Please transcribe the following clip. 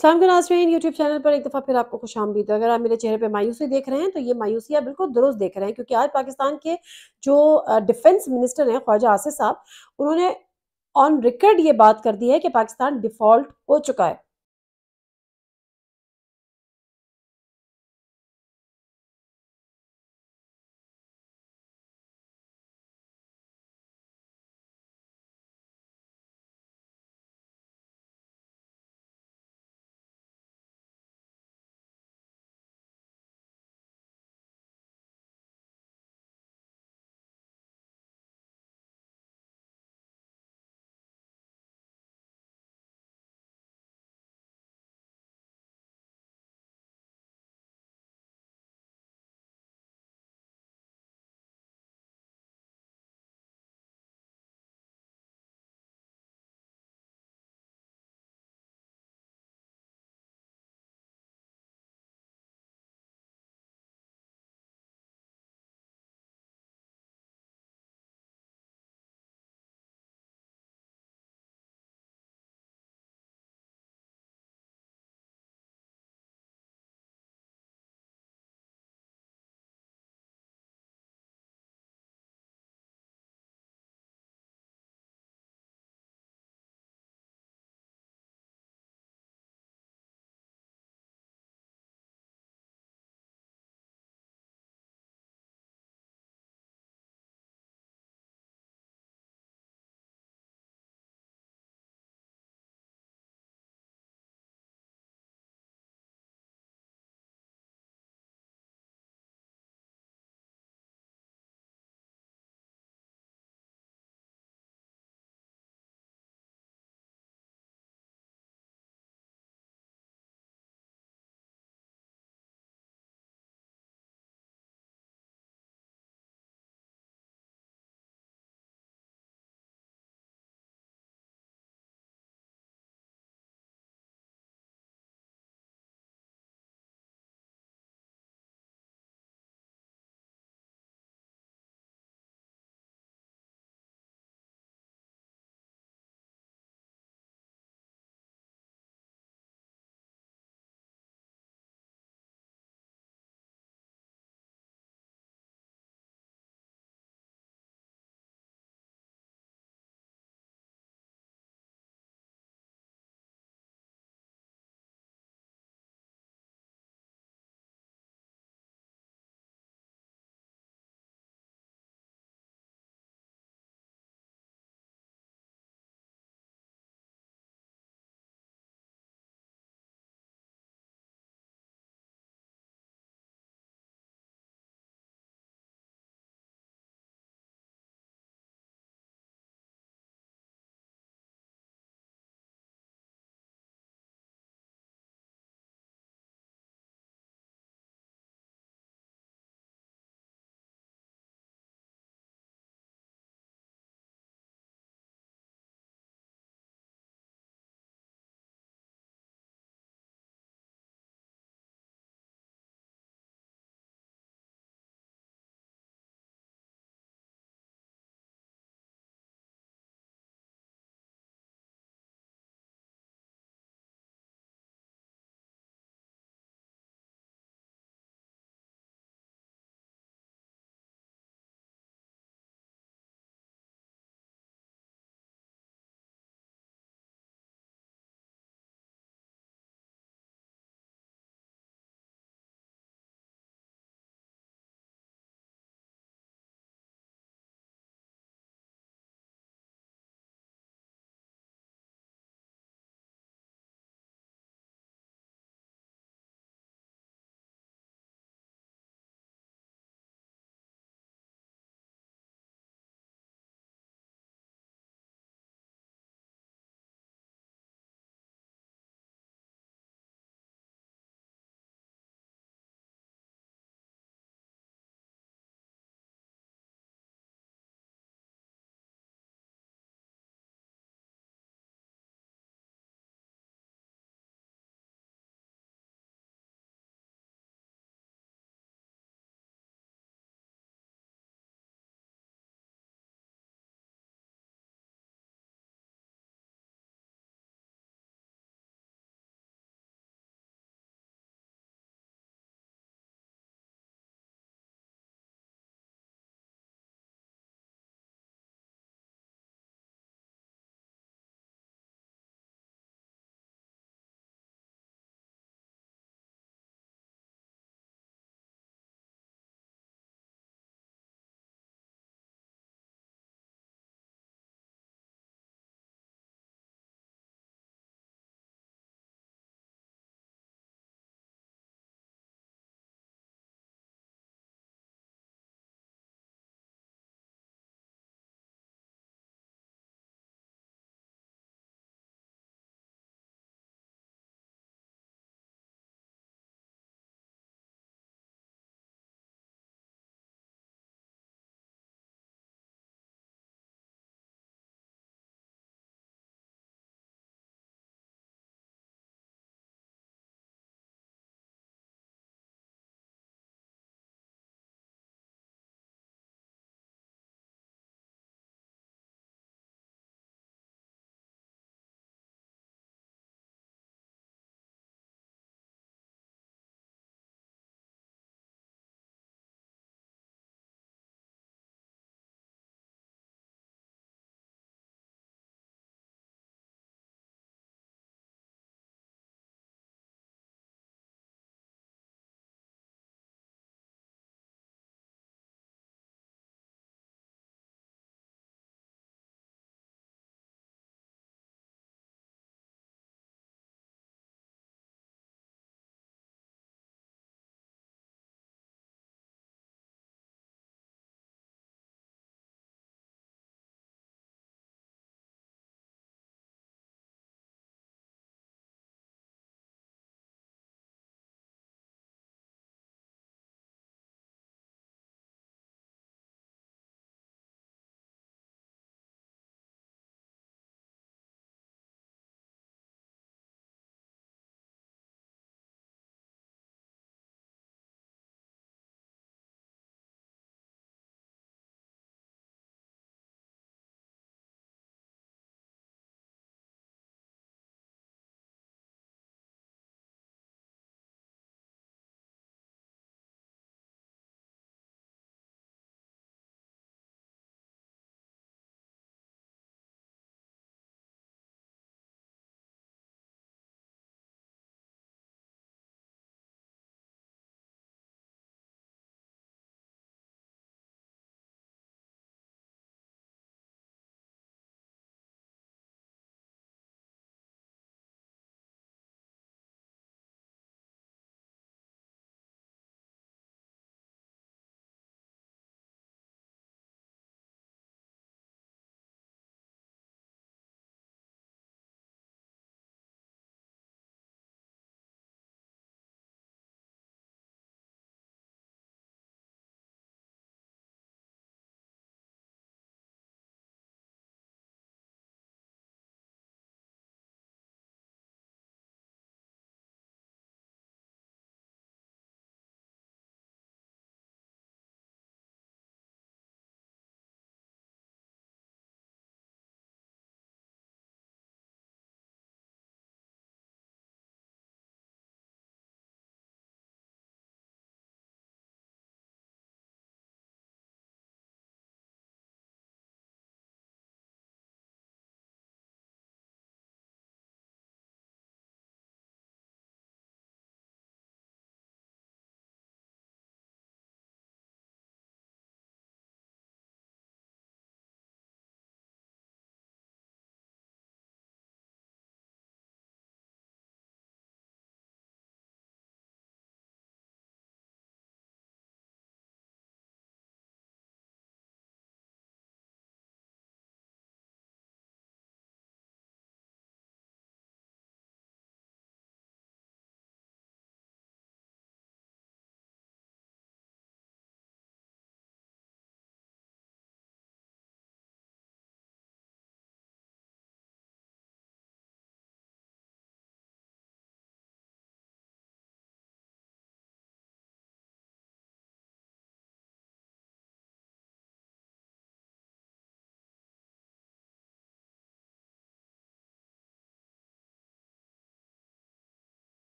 इस्लाम के नाजरीन YouTube channel पर एक दफ़ा फिर आपको खुश आमदीद अगर आप मेरे चेहरे पे मायूसी देख रहे हैं तो ये मायूसी आप बिल्कुल दुरुस्त देख रहे हैं क्योंकि आज पाकिस्तान के जो डिफेंस मिनिस्टर हैं ख्वाजा आसिफ साहब उन्होंने ऑन रिकॉर्ड ये बात कर दी है कि पाकिस्तान डिफॉल्ट हो चुका है